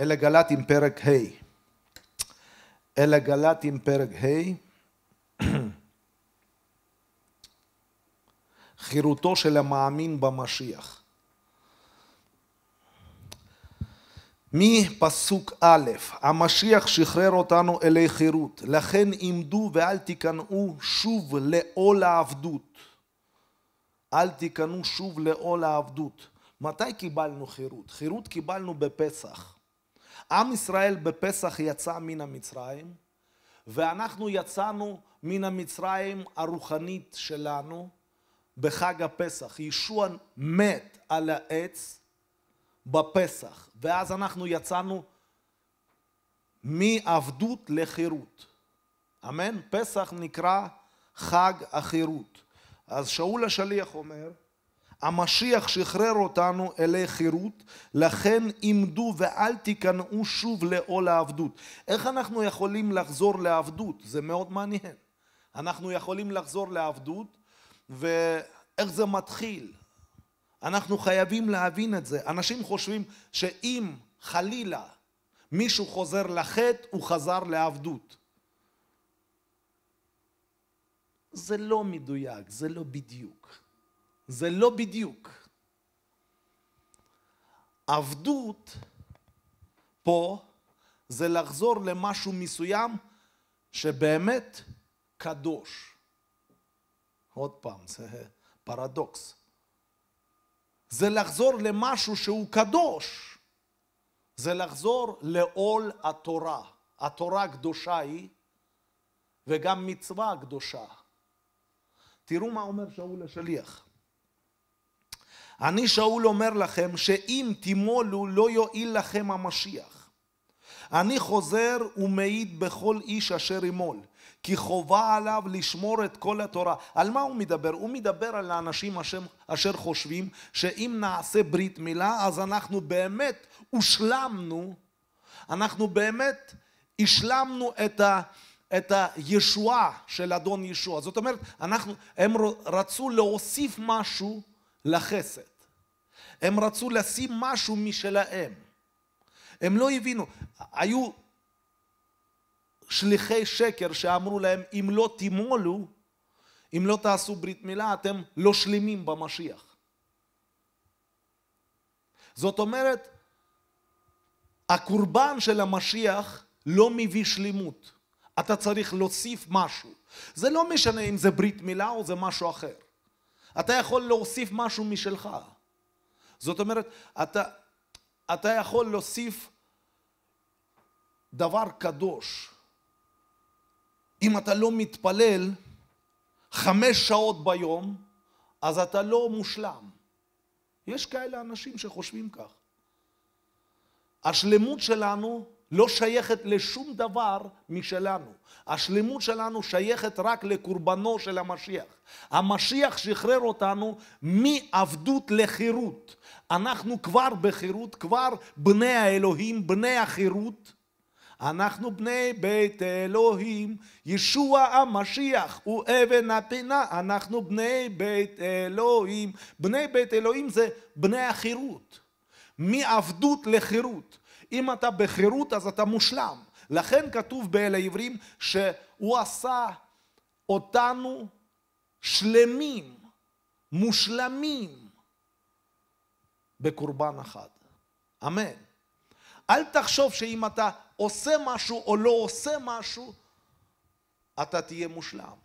אלה גל"טים פרק ה'. אלה גל"טים פרק ה'. חירותו של המאמין במשיח. מפסוק א', המשיח שחרר אותנו אלי חירות, לכן עמדו ואל תיכנעו שוב לעול העבדות. אל תיכנעו שוב לעול העבדות. מתי קיבלנו חירות? חירות קיבלנו בפסח. עם ישראל בפסח יצא מן המצרים, ואנחנו יצאנו מן המצרים הרוחנית שלנו בחג הפסח. ישוע מת על העץ בפסח, ואז אנחנו יצאנו מעבדות לחירות. אמן? פסח נקרא חג החירות. אז שאול השליח אומר, המשיח שחרר אותנו אלי חירות, לכן עמדו ואל תיכנעו שוב לעול העבדות. איך אנחנו יכולים לחזור לעבדות? זה מאוד מעניין. אנחנו יכולים לחזור לעבדות, ואיך זה מתחיל? אנחנו חייבים להבין את זה. אנשים חושבים שאם חלילה מישהו חוזר לחטא, הוא חזר לעבדות. זה לא מדויק, זה לא בדיוק. זה לא בדיוק. עבדות פה זה לחזור למשהו מסוים שבאמת קדוש. עוד פעם, זה פרדוקס. זה לחזור למשהו שהוא קדוש. זה לחזור לעול התורה. התורה הקדושה היא, וגם מצווה הקדושה. תראו מה אומר שאול השליח. אני שאול אומר לכם שאם תימולו לא יועיל לכם המשיח. אני חוזר ומעיד בכל איש אשר ימול, כי חובה עליו לשמור את כל התורה. על מה הוא מדבר? הוא מדבר על האנשים אשר, אשר חושבים שאם נעשה ברית מילה אז אנחנו באמת הושלמנו, אנחנו באמת השלמנו את ה... את הישועה של אדון ישוע. זאת אומרת, אנחנו, הם רצו להוסיף משהו לחסד. הם רצו לשים משהו משלהם. הם לא הבינו. היו שליחי שקר שאמרו להם, אם לא תימולו, אם לא תעשו ברית מילה, אתם לא שלמים במשיח. זאת אומרת, הקורבן של המשיח לא מביא שלמות. אתה צריך להוסיף משהו. זה לא משנה אם זה ברית מילה או זה משהו אחר. אתה יכול להוסיף משהו משלך. זאת אומרת, אתה, אתה יכול להוסיף דבר קדוש. אם אתה לא מתפלל חמש שעות ביום, אז אתה לא מושלם. יש כאלה אנשים שחושבים כך. השלמות שלנו לא שייכת לשום דבר משלנו. השלמות שלנו שייכת רק לקורבנו של המשיח. המשיח שחרר אותנו מעבדות לחירות. אנחנו כבר בחירות, כבר בני האלוהים, בני החירות. אנחנו בני בית אלוהים, ישוע המשיח הוא אבן הפינה, אנחנו בני בית אלוהים. בני בית אלוהים זה בני החירות, מעבדות לחירות. אם אתה בחירות אז אתה מושלם. לכן כתוב באל העברים שהוא עשה אותנו שלמים, מושלמים, בקורבן אחד. אמן. אל תחשוב שאם אתה עושה משהו או לא עושה משהו, אתה תהיה מושלם.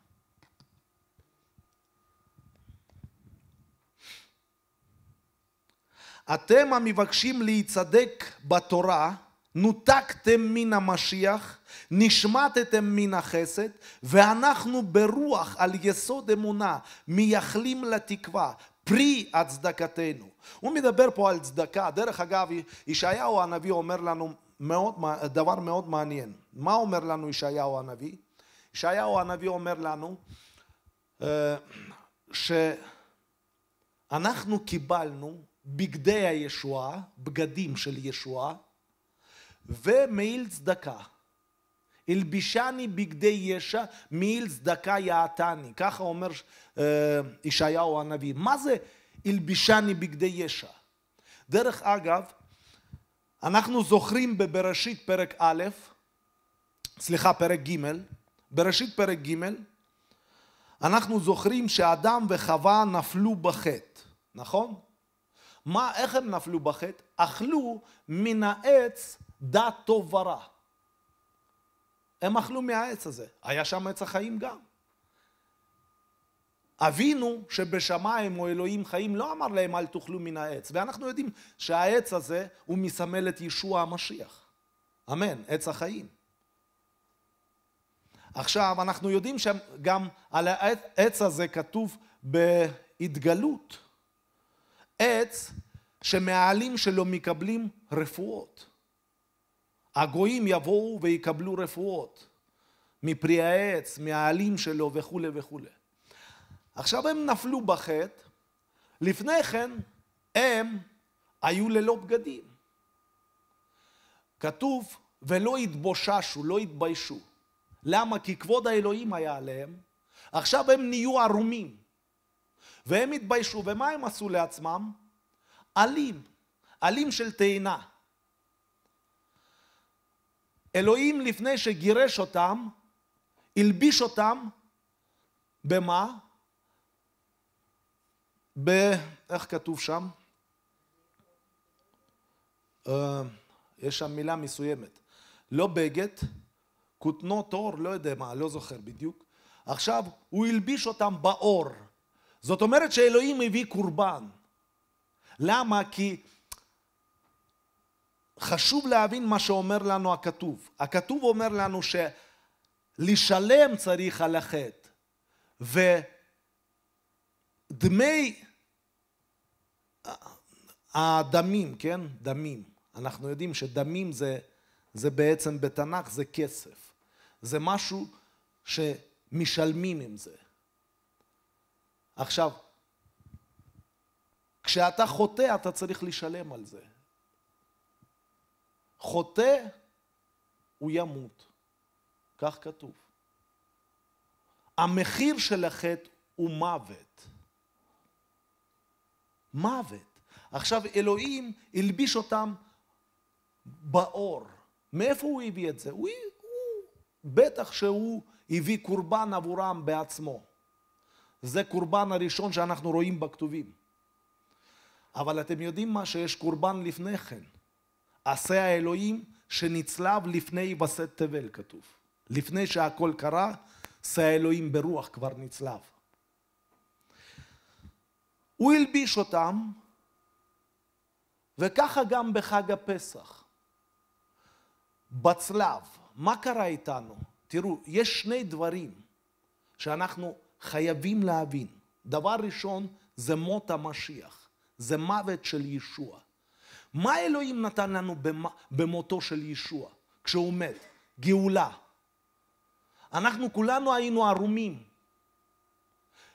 אתם המבקשים להיצדק בתורה, נותקתם מן המשיח, נשמטתם מן החסד, ואנחנו ברוח על יסוד אמונה מייחלים לתקווה, פרי הצדקתנו. הוא מדבר פה על צדקה. דרך אגב, ישעיהו הנביא אומר לנו מאוד, דבר מאוד מעניין. מה אומר לנו ישעיהו הנביא? ישעיהו הנביא אומר לנו אה, שאנחנו קיבלנו בגדי הישועה, בגדים של ישועה, ומעיל צדקה. הלבישני בגדי ישע, מעיל צדקה יעתני. ככה אומר אה, ישעיהו הנביא. מה זה הלבישני בגדי ישע? דרך אגב, אנחנו זוכרים בבראשית פרק א', סליחה, פרק ג', בראשית פרק ג', אנחנו זוכרים שאדם וחווה נפלו בחטא, נכון? מה, איך הם נפלו בחטא? אכלו מן העץ דת טוב ורע. הם אכלו מהעץ הזה, היה שם עץ החיים גם. אבינו שבשמיים הוא אלוהים חיים לא אמר להם אל תאכלו מן העץ, ואנחנו יודעים שהעץ הזה הוא מסמל את ישוע המשיח. אמן, עץ החיים. עכשיו, אנחנו יודעים שגם על העץ הזה כתוב בהתגלות. עץ שמעלים שלו מקבלים רפואות. הגויים יבואו ויקבלו רפואות מפרי העץ, מהעלים שלו וכולי וכולי. עכשיו הם נפלו בחטא, לפני כן הם היו ללא בגדים. כתוב, ולא התבוששו, לא התביישו. למה? כי כבוד האלוהים היה עליהם, עכשיו הם נהיו ערומים. והם התביישו, ומה הם עשו לעצמם? עלים, עלים של תאנה. אלוהים לפני שגירש אותם, הלביש אותם, במה? ב... איך כתוב שם? אה, יש שם מילה מסוימת. לא בגד, כותנות אור, לא יודע מה, לא זוכר בדיוק. עכשיו, הוא הלביש אותם באור. זאת אומרת שאלוהים הביא קורבן. למה? כי חשוב להבין מה שאומר לנו הכתוב. הכתוב אומר לנו שלשלם צריך על החטא, ודמי אה, הדמים, כן? דמים. אנחנו יודעים שדמים זה, זה בעצם בתנ"ך זה כסף. זה משהו שמשלמים עם זה. עכשיו, כשאתה חוטא, אתה צריך לשלם על זה. חוטא, הוא ימות. כך כתוב. המחיר של החטא הוא מוות. מוות. עכשיו, אלוהים הלביש אותם באור. מאיפה הוא הביא את זה? הוא, הוא בטח שהוא הביא קורבן עבורם בעצמו. זה קורבן הראשון שאנחנו רואים בכתובים. אבל אתם יודעים מה? שיש קורבן לפני כן. עשה האלוהים שנצלב לפני היווסד תבל, כתוב. לפני שהכל קרה, עשה האלוהים ברוח כבר נצלב. הוא הלביש אותם, וככה גם בחג הפסח. בצלב, מה קרה איתנו? תראו, יש שני דברים שאנחנו חייבים להבין, דבר ראשון זה מות המשיח, זה מוות של ישוע. מה אלוהים נתן לנו במותו של ישוע, כשהוא מת? גאולה. אנחנו כולנו היינו ערומים,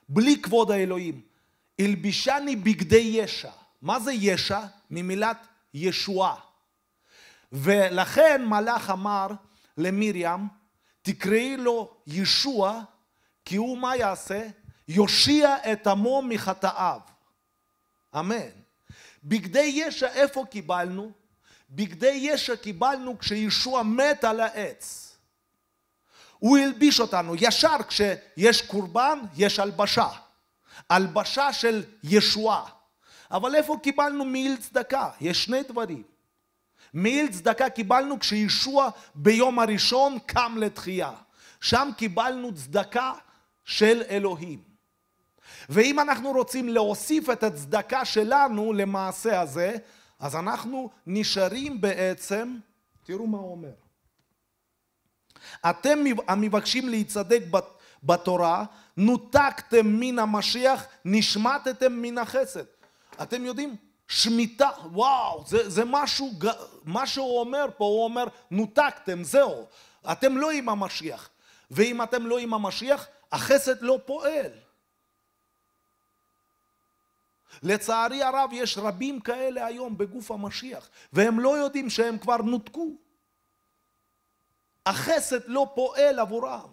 בלי כבוד האלוהים. הלבישני בגדי ישע. מה זה ישע? ממילת ישועה. ולכן מלאך אמר למרים, תקראי לו ישוע כי הוא מה יעשה? יושיע את עמו מחטאיו. אמן. בגדי ישע איפה קיבלנו? בגדי ישע קיבלנו כשישוע מת על העץ. הוא הלביש אותנו. ישר כשיש קורבן, יש הלבשה. הלבשה של ישועה. אבל איפה קיבלנו מעיל צדקה? יש שני דברים. מעיל צדקה קיבלנו כשישוע ביום הראשון קם לתחייה. שם קיבלנו צדקה של אלוהים. ואם אנחנו רוצים להוסיף את הצדקה שלנו למעשה הזה, אז אנחנו נשארים בעצם, תראו מה הוא אומר. אתם המבקשים להצדק בתורה, נותקתם מן המשיח, נשמטתם מן החסד. אתם יודעים, שמיטה, וואו, זה, זה משהו, מה שהוא אומר פה, הוא אומר, נותקתם, זהו, אתם לא עם המשיח. ואם אתם לא עם המשיח, החסד לא פועל. לצערי הרב יש רבים כאלה היום בגוף המשיח, והם לא יודעים שהם כבר נותקו. החסד לא פועל עבורם.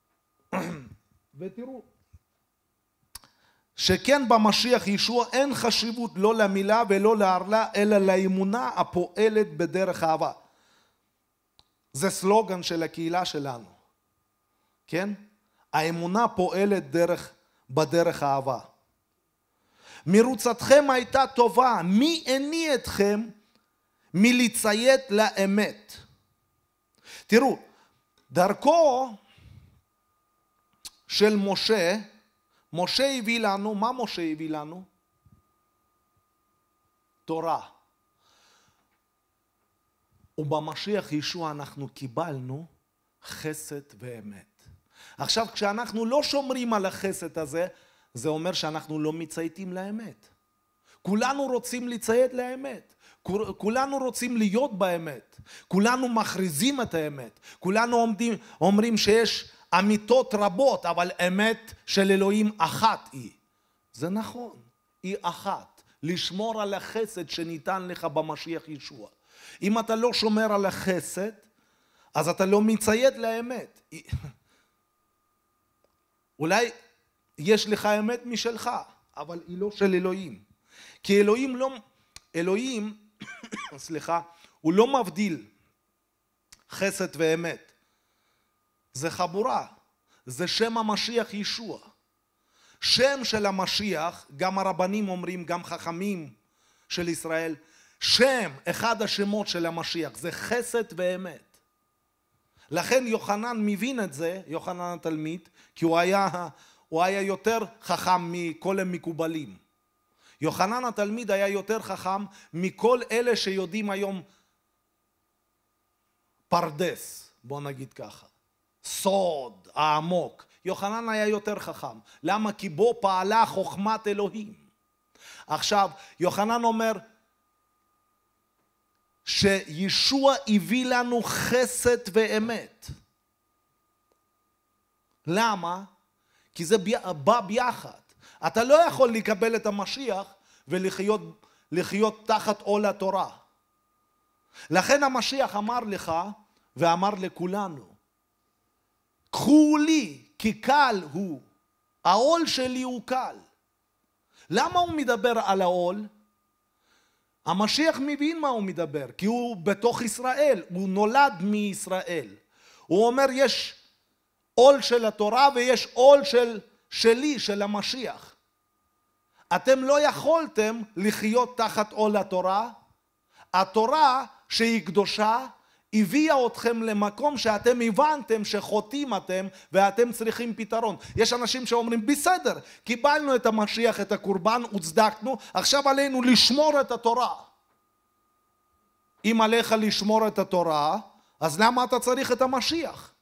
ותראו, שכן במשיח ישוע אין חשיבות לא למילה ולא להרלה, אלא לאמונה הפועלת בדרך אהבה. זה סלוגן של הקהילה שלנו. כן? האמונה פועלת דרך, בדרך אהבה. מרוצתכם הייתה טובה, מי הניע אתכם מלציית לאמת? תראו, דרכו של משה, משה הביא לנו, מה משה הביא לנו? תורה. ובמשיח ישוע אנחנו קיבלנו חסד ואמת. עכשיו, כשאנחנו לא שומרים על החסד הזה, זה אומר שאנחנו לא מצייתים לאמת. כולנו רוצים לציית לאמת. כולנו רוצים להיות באמת. כולנו מכריזים את האמת. כולנו עומדים, אומרים שיש אמיתות רבות, אבל אמת של אלוהים אחת היא. זה נכון, היא אחת. לשמור על החסד שניתן לך במשיח ישוע. אם אתה לא שומר על החסד, אז אתה לא מציית לאמת. אולי יש לך אמת משלך, אבל היא לא של אלוהים. כי אלוהים לא, אלוהים, סליחה, הוא לא מבדיל חסד ואמת. זה חבורה, זה שם המשיח ישוע. שם של המשיח, גם הרבנים אומרים, גם חכמים של ישראל, שם, אחד השמות של המשיח, זה חסד ואמת. לכן יוחנן מבין את זה, יוחנן התלמיד, כי הוא היה, הוא היה יותר חכם מכל המקובלים. יוחנן התלמיד היה יותר חכם מכל אלה שיודעים היום פרדס, בוא נגיד ככה, סוד העמוק. יוחנן היה יותר חכם. למה? כי בו פעלה חוכמת אלוהים. עכשיו, יוחנן אומר, שישוע הביא לנו חסד ואמת. למה? כי זה בא ביחד. אתה לא יכול לקבל את המשיח ולחיות תחת עול התורה. לכן המשיח אמר לך ואמר לכולנו, קחו לי כי קל הוא, העול שלי הוא קל. למה הוא מדבר על העול? המשיח מבין מה הוא מדבר, כי הוא בתוך ישראל, הוא נולד מישראל. הוא אומר יש עול של התורה ויש עול של, שלי, של המשיח. אתם לא יכולתם לחיות תחת עול התורה. התורה שהיא קדושה, הביאה אתכם למקום שאתם הבנתם שחוטאים אתם ואתם צריכים פתרון. יש אנשים שאומרים בסדר, קיבלנו את המשיח, את הקורבן, הוצדקנו, עכשיו עלינו לשמור את התורה. אם עליך לשמור את התורה, אז למה אתה צריך את המשיח?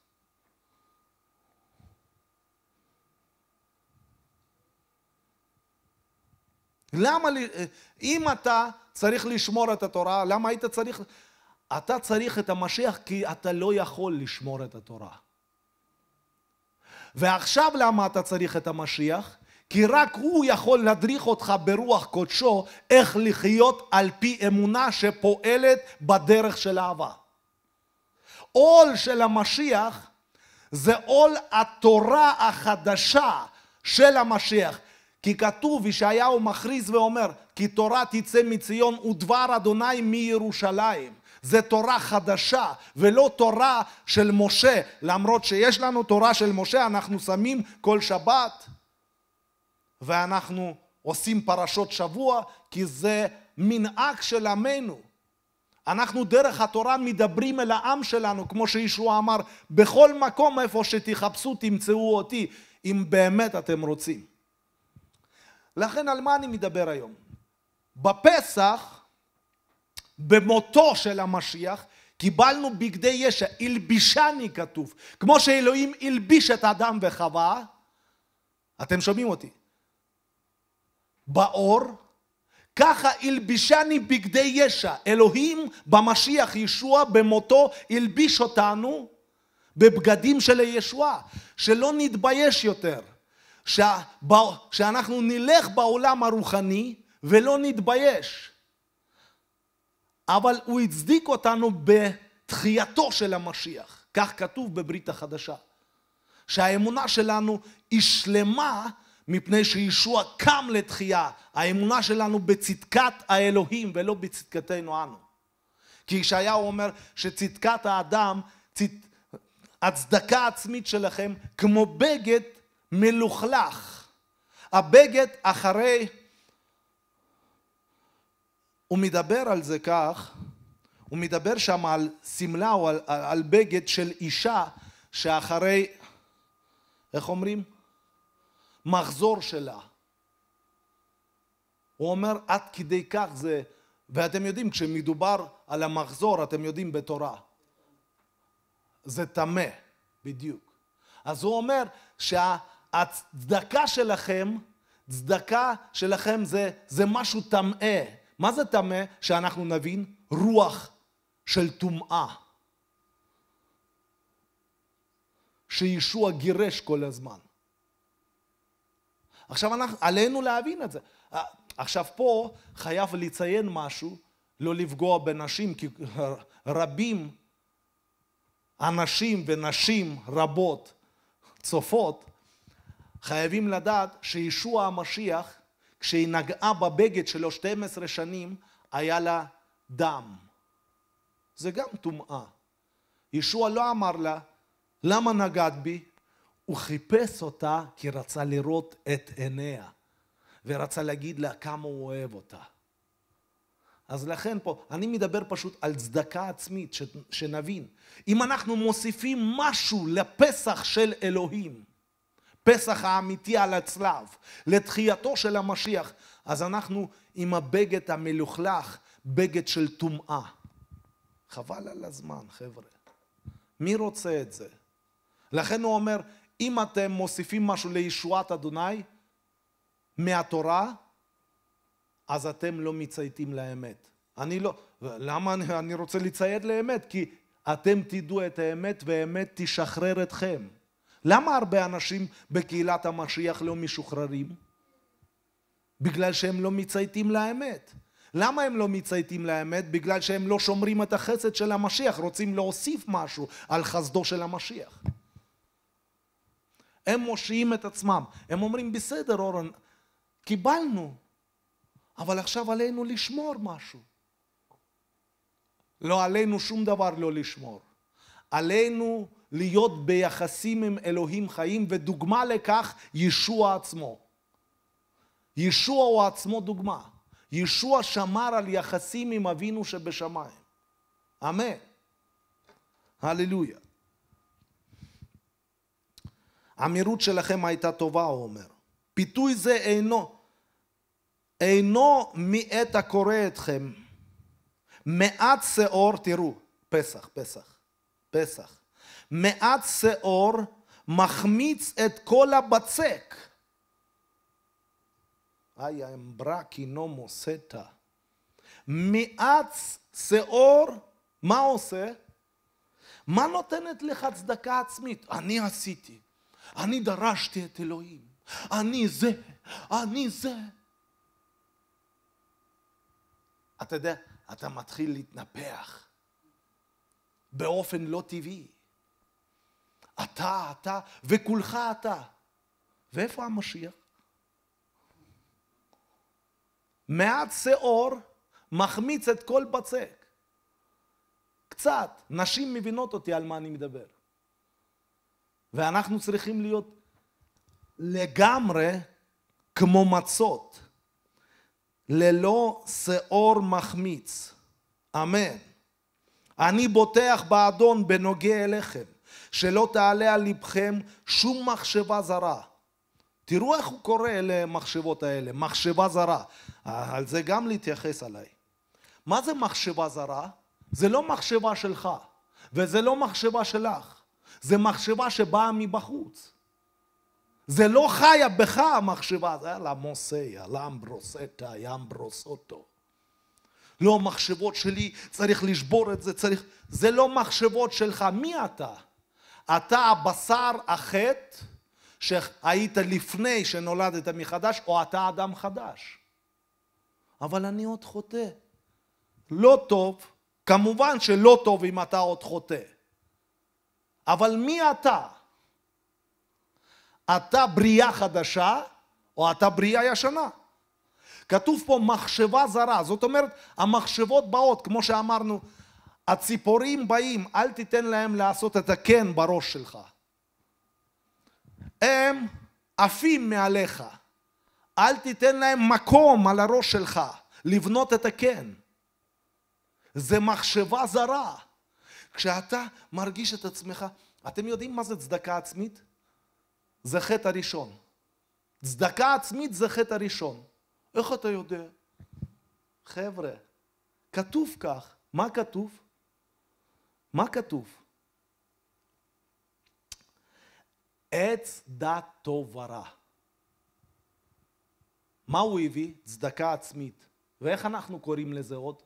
למה, אם אתה צריך לשמור את התורה, למה היית צריך אתה צריך את המשיח כי אתה לא יכול לשמור את התורה. ועכשיו למה אתה צריך את המשיח? כי רק הוא יכול להדריך אותך ברוח קודשו איך לחיות על פי אמונה שפועלת בדרך של אהבה. עול של המשיח זה עול התורה החדשה של המשיח. כי כתוב, ישעיהו מכריז ואומר, כי תורה תצא מציון ודבר אדוני מירושלים. זה תורה חדשה ולא תורה של משה למרות שיש לנו תורה של משה אנחנו שמים כל שבת ואנחנו עושים פרשות שבוע כי זה מנהג של עמנו אנחנו דרך התורה מדברים אל העם שלנו, כמו שישוע אמר, בכל מקום איפה שתחפשו תמצאו אותי, אם באמת אתם רוצים. לכן על מה אני מדבר היום? בפסח במותו של המשיח, קיבלנו בגדי ישע, הלבישני כתוב. כמו שאלוהים הלביש את אדם וחווה, אתם שומעים אותי? באור, ככה הלבישני בגדי ישע. אלוהים במשיח ישוע במותו הלביש אותנו בבגדים של הישועה, שלא נתבייש יותר. שאנחנו נלך בעולם הרוחני ולא נתבייש. אבל הוא הצדיק אותנו בתחייתו של המשיח. כך כתוב בברית החדשה. שהאמונה שלנו היא שלמה מפני שישוע קם לתחייה. האמונה שלנו בצדקת האלוהים ולא בצדקתנו אנו. כי ישעיהו אומר שצדקת האדם, צד... הצדקה עצמית שלכם, כמו בגד מלוכלך. הבגד אחרי הוא מדבר על זה כך, הוא מדבר שם על שמלה או על, על בגד של אישה שאחרי, איך אומרים? מחזור שלה. הוא אומר עד כדי כך זה, ואתם יודעים כשמדובר על המחזור אתם יודעים בתורה, זה טמא בדיוק. אז הוא אומר שהצדקה שלכם, צדקה שלכם זה, זה משהו טמאה, מה זה טמא? שאנחנו נבין רוח של טומאה. שישוע גירש כל הזמן. עכשיו אנחנו, עלינו להבין את זה. עכשיו פה חייב לציין משהו, לא לפגוע בנשים, כי רבים, אנשים ונשים רבות צופות, חייבים לדעת שישוע המשיח כשהיא נגעה בבגד שלו 12 שנים, היה לה דם. זה גם טומאה. ישוע לא אמר לה, למה נגעת בי? הוא חיפש אותה כי רצה לראות את עיניה, ורצה להגיד לה כמה הוא אוהב אותה. אז לכן פה, אני מדבר פשוט על צדקה עצמית, שנבין. אם אנחנו מוסיפים משהו לפסח של אלוהים, הפסח האמיתי על הצלב, לתחייתו של המשיח, אז אנחנו עם הבגד המלוכלך, בגד של טומאה. חבל על הזמן, חבר'ה. מי רוצה את זה? לכן הוא אומר, אם אתם מוסיפים משהו לישועת אדוני מהתורה, אז אתם לא מצייתים לאמת. אני לא, למה אני רוצה לציית לאמת? כי אתם תדעו את האמת והאמת תשחרר אתכם. למה הרבה אנשים בקהילת המשיח לא משוחררים? בגלל שהם לא מצייתים לאמת. למה הם לא מצייתים לאמת? בגלל שהם לא שומרים את החסד של המשיח, רוצים להוסיף משהו על חסדו של המשיח. הם מושיעים את עצמם, הם אומרים בסדר אורן, קיבלנו, אבל עכשיו עלינו לשמור משהו. לא עלינו שום דבר לא לשמור. עלינו להיות ביחסים עם אלוהים חיים, ודוגמה לכך ישוע עצמו. ישוע הוא עצמו דוגמה. ישוע שמר על יחסים עם אבינו שבשמיים. אמן. הללויה. המהירות שלכם הייתה טובה, הוא אומר. פיתוי זה אינו, אינו מעת הקורא אתכם. מעט שאור, תראו, פסח, פסח, פסח. מעט שיעור מחמיץ את כל הבצק. איה אמברה קינו מוסתה. מעט שיעור, מה עושה? מה נותנת לך צדקה עצמית? אני עשיתי, אני דרשתי את אלוהים, אני זה, אני זה. אתה יודע, אתה מתחיל להתנפח באופן לא טבעי. אתה, אתה, וכולך אתה. ואיפה המשיח? מעט שאור מחמיץ את כל בצק. קצת. נשים מבינות אותי על מה אני מדבר. ואנחנו צריכים להיות לגמרי כמו מצות, ללא שאור מחמיץ. אמן. אני בוטח באדון בנוגע אליכם. שלא תעלה על ליבכם שום מחשבה זרה. תראו איך הוא קורא למחשבות האלה, מחשבה זרה. על זה גם להתייחס עליי. מה זה מחשבה זרה? זה לא מחשבה שלך, וזה לא מחשבה שלך. זה מחשבה שבאה מבחוץ. זה לא חיה בך המחשבה, זה יאללה מוסיה, לאמברוסטה, יאמברוסוטו. לא המחשבות שלי, צריך לשבור את זה, צריך... זה לא מחשבות שלך, מי אתה? אתה הבשר החטא שהיית לפני שנולדת מחדש, או אתה אדם חדש. אבל אני עוד חוטא. לא טוב, כמובן שלא טוב אם אתה עוד חוטא. אבל מי אתה? אתה בריאה חדשה, או אתה בריאה ישנה? כתוב פה מחשבה זרה, זאת אומרת, המחשבות באות, כמו שאמרנו, הציפורים באים, אל תיתן להם לעשות את הקן בראש שלך. הם עפים מעליך. אל תיתן להם מקום על הראש שלך לבנות את הקן. זה מחשבה זרה. כשאתה מרגיש את עצמך, אתם יודעים מה זה צדקה עצמית? זה חטא הראשון. צדקה עצמית זה חטא הראשון. איך אתה יודע? חבר'ה, כתוב כך. מה כתוב? מה כתוב? עץ דת טוב ורע. מה הוא הביא? צדקה עצמית. ואיך אנחנו קוראים לזה עוד?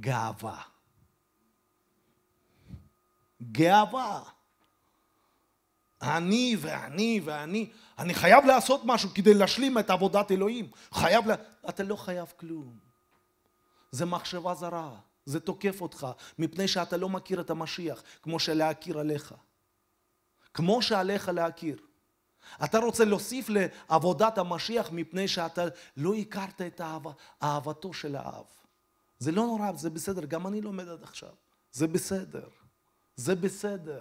גאווה. גאווה. אני ואני ואני, אני חייב לעשות משהו כדי להשלים את עבודת אלוהים. חייב ל... לה... אתה לא חייב כלום. זה מחשבה זרה. זה תוקף אותך, מפני שאתה לא מכיר את המשיח, כמו שלהכיר עליך. כמו שעליך להכיר. אתה רוצה להוסיף לעבודת המשיח מפני שאתה לא הכרת את אהבה, אהבתו של האב. זה לא נורא, זה בסדר, גם אני לומד עד עכשיו. זה בסדר. זה בסדר.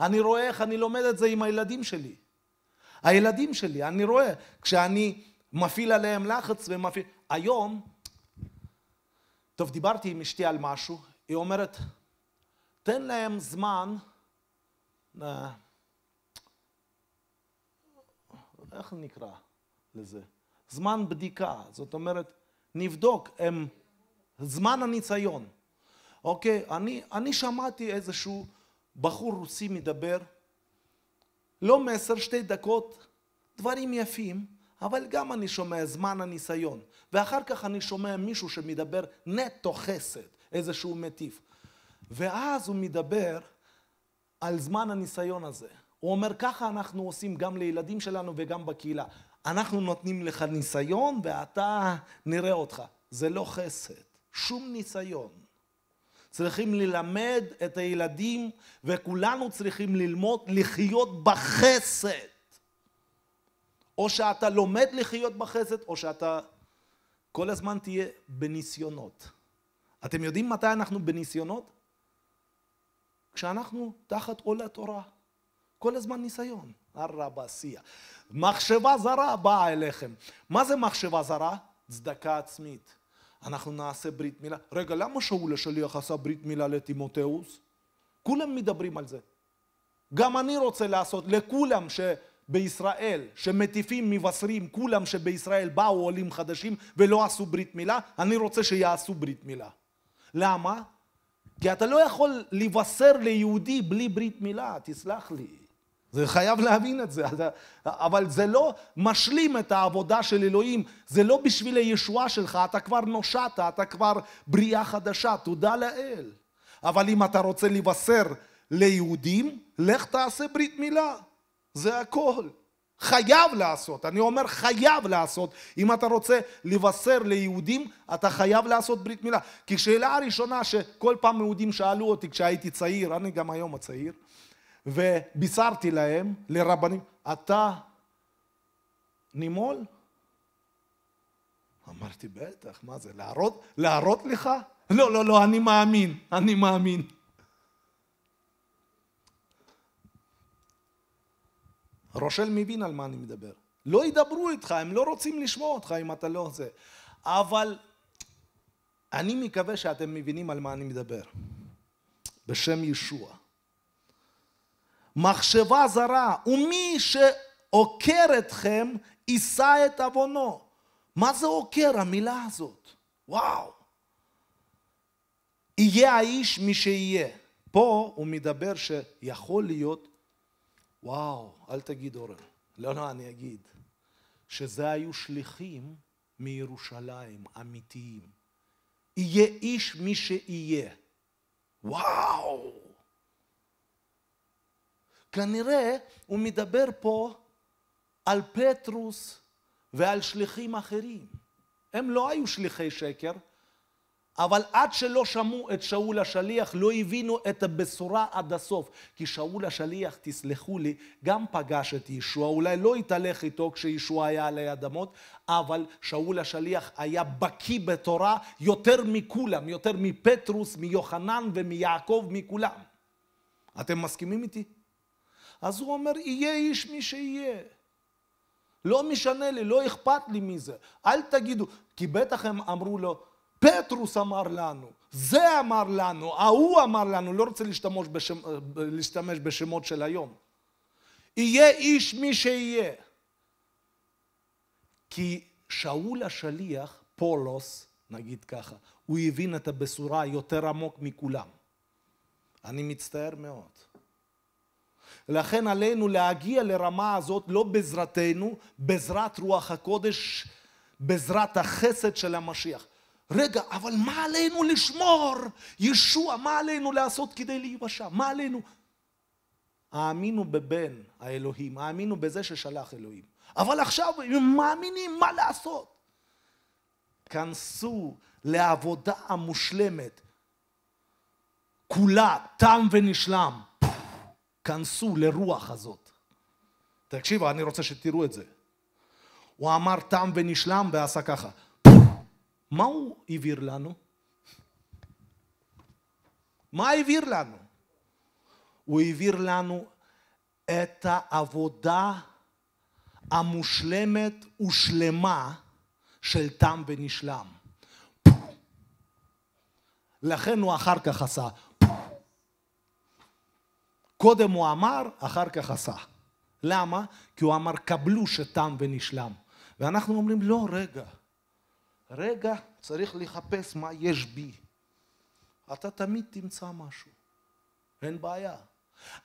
אני רואה איך אני לומד את זה עם הילדים שלי. הילדים שלי, אני רואה, כשאני מפעיל עליהם לחץ ומפעיל... היום טוב, דיברתי עם אשתי על משהו, היא אומרת, תן להם זמן, אה, איך נקרא לזה? זמן בדיקה, זאת אומרת, נבדוק, הם, זמן הניסיון. אוקיי, אני, אני שמעתי איזשהו בחור רוסי מדבר, לא מסר, שתי דקות, דברים יפים, אבל גם אני שומע זמן הניסיון, ואחר כך אני שומע מישהו שמדבר נטו חסד, איזשהו מטיף. ואז הוא מדבר על זמן הניסיון הזה. הוא אומר, ככה אנחנו עושים גם לילדים שלנו וגם בקהילה. אנחנו נותנים לך ניסיון ואתה נראה אותך. זה לא חסד, שום ניסיון. צריכים ללמד את הילדים, וכולנו צריכים ללמוד לחיות בחסד. או שאתה לומד לחיות בחסד, או שאתה כל הזמן תהיה בניסיונות. אתם יודעים מתי אנחנו בניסיונות? כשאנחנו תחת עול התורה. כל הזמן ניסיון. הרבסיה. מחשבה זרה באה אליכם. מה זה מחשבה זרה? צדקה עצמית. אנחנו נעשה ברית מילה. רגע, למה שאול השליח עשה ברית מילה לטימותאוס? כולם מדברים על זה. גם אני רוצה לעשות לכולם ש... בישראל, שמטיפים, מבשרים, כולם שבישראל באו עולים חדשים ולא עשו ברית מילה, אני רוצה שיעשו ברית מילה. למה? כי אתה לא יכול לבשר ליהודי בלי ברית מילה, תסלח לי. זה חייב להבין את זה, אבל זה לא משלים את העבודה של אלוהים, זה לא בשביל הישועה שלך, אתה כבר נושעת, אתה כבר בריאה חדשה, תודה לאל. אבל אם אתה רוצה לבשר ליהודים, לך תעשה ברית מילה. זה הכל. חייב לעשות, אני אומר חייב לעשות. אם אתה רוצה לבשר ליהודים, אתה חייב לעשות ברית מילה. כי שאלה הראשונה שכל פעם יהודים שאלו אותי כשהייתי צעיר, אני גם היום הצעיר, ובישרתי להם, לרבנים, אתה נימול? אמרתי, בטח, מה זה, להראות, להראות לך? לא, לא, לא, אני מאמין, אני מאמין. רושל מבין על מה אני מדבר. לא ידברו איתך, הם לא רוצים לשמוע אותך אם אתה לא זה. אבל אני מקווה שאתם מבינים על מה אני מדבר. בשם ישוע. מחשבה זרה, ומי שעוקר אתכם, יישא את עוונו. מה זה עוקר, המילה הזאת? וואו. יהיה האיש מי שיהיה. פה הוא מדבר שיכול להיות וואו, אל תגיד אורן. לא, לא, אני אגיד. שזה היו שליחים מירושלים, אמיתיים. יהיה איש מי שיהיה. וואו! כנראה הוא מדבר פה על פטרוס ועל שליחים אחרים. הם לא היו שליחי שקר, אבל עד שלא שמעו את שאול השליח, לא הבינו את הבשורה עד הסוף. כי שאול השליח, תסלחו לי, גם פגש את ישוע, אולי לא התהלך איתו כשישוע היה עלי אדמות, אבל שאול השליח היה בקיא בתורה יותר מכולם, יותר מפטרוס, מיוחנן ומיעקב, מכולם. אתם מסכימים איתי? אז הוא אומר, יהיה איש מי שיהיה. לא משנה לי, לא אכפת לי מזה. אל תגידו, כי בטח הם אמרו לו, פטרוס אמר לנו, זה אמר לנו, ההוא אמר לנו, לא רוצה להשתמש, בשם, להשתמש בשמות של היום. יהיה איש מי שיהיה. כי שאול השליח, פולוס, נגיד ככה, הוא הבין את הבשורה יותר עמוק מכולם. אני מצטער מאוד. לכן עלינו להגיע לרמה הזאת לא בעזרתנו, בעזרת רוח הקודש, בעזרת החסד של המשיח. רגע, אבל מה עלינו לשמור? ישוע, מה עלינו לעשות כדי להיוושע? מה עלינו? האמינו בבן האלוהים, האמינו בזה ששלח אלוהים. אבל עכשיו הם מאמינים מה לעשות. כנסו לעבודה המושלמת, כולה תם ונשלם. כנסו לרוח הזאת. תקשיבו, אני רוצה שתראו את זה. הוא אמר תם ונשלם ועשה ככה. מה הוא העביר לנו? מה העביר לנו? הוא העביר לנו את העבודה המושלמת ושלמה של תם ונשלם. לכן הוא אחר כך עשה. קודם הוא אמר, אחר כך עשה. למה? כי הוא אמר, קבלו שתם ונשלם. ואנחנו אומרים, לא, רגע. רגע צריך לחפש מה יש בי. אתה תמיד תמצא משהו, אין בעיה.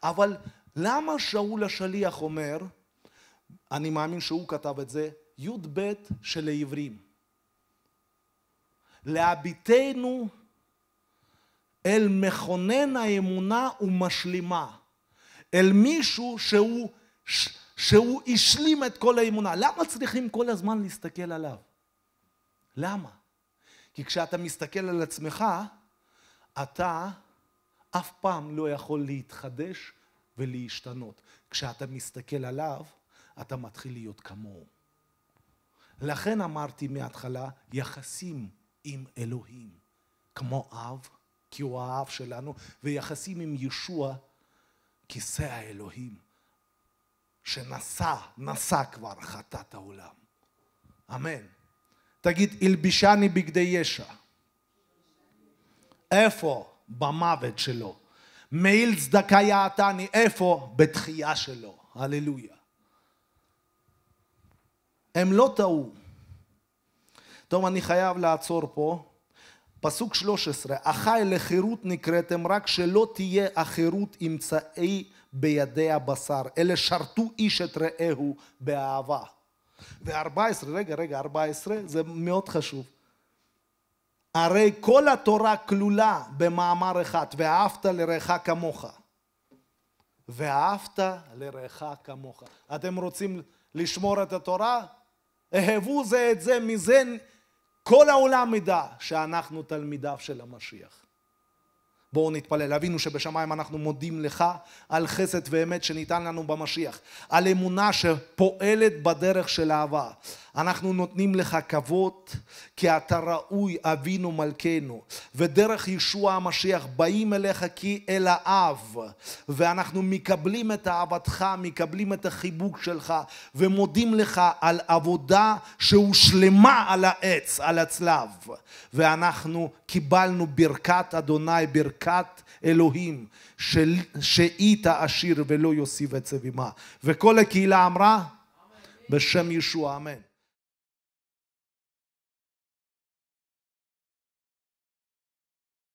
אבל למה שאול השליח אומר, אני מאמין שהוא כתב את זה, י"ב של העברים. להביטנו אל מכונן האמונה ומשלימה, אל מישהו שהוא, שהוא השלים את כל האמונה. למה צריכים כל הזמן להסתכל עליו? למה? כי כשאתה מסתכל על עצמך, אתה אף פעם לא יכול להתחדש ולהשתנות. כשאתה מסתכל עליו, אתה מתחיל להיות כמוהו. לכן אמרתי מההתחלה, יחסים עם אלוהים, כמו אב, כי הוא האב שלנו, ויחסים עם ישוע, כיסא האלוהים, שנשא, נשא כבר חטאת העולם. אמן. תגיד, הלבישני בגדי ישע. איפה? במוות שלו. מעיל צדקה יעתני, איפה? בתחייה שלו. הללויה. הם לא טעו. טוב, אני חייב לעצור פה. פסוק 13, אחי לחירות נקראתם, רק שלא תהיה החירות אמצעי בידי הבשר, אלא שרתו איש את רעהו באהבה. ו-14, רגע, רגע, 14 זה מאוד חשוב. הרי כל התורה כלולה במאמר אחד, ואהבת לרעך כמוך. ואהבת לרעך כמוך. אתם רוצים לשמור את התורה? אהבו זה את זה, מזה כל העולם ידע שאנחנו תלמידיו של המשיח. בואו נתפלל. אבינו שבשמיים אנחנו מודים לך על חסד ואמת שניתן לנו במשיח, על אמונה שפועלת בדרך של אהבה. אנחנו נותנים לך כבוד, כי אתה ראוי אבינו מלכנו, ודרך ישוע המשיח באים אליך כי אל האב, ואנחנו מקבלים את אהבתך, מקבלים את החיבוק שלך, ומודים לך על עבודה שהושלמה על העץ, על הצלב, ואנחנו קיבלנו ברכת אדוני, ברכת חלקת אלוהים של, שהיא תעשיר ולא יוסיף עצב עמה. וכל הקהילה אמרה, בשם ישוע אמן.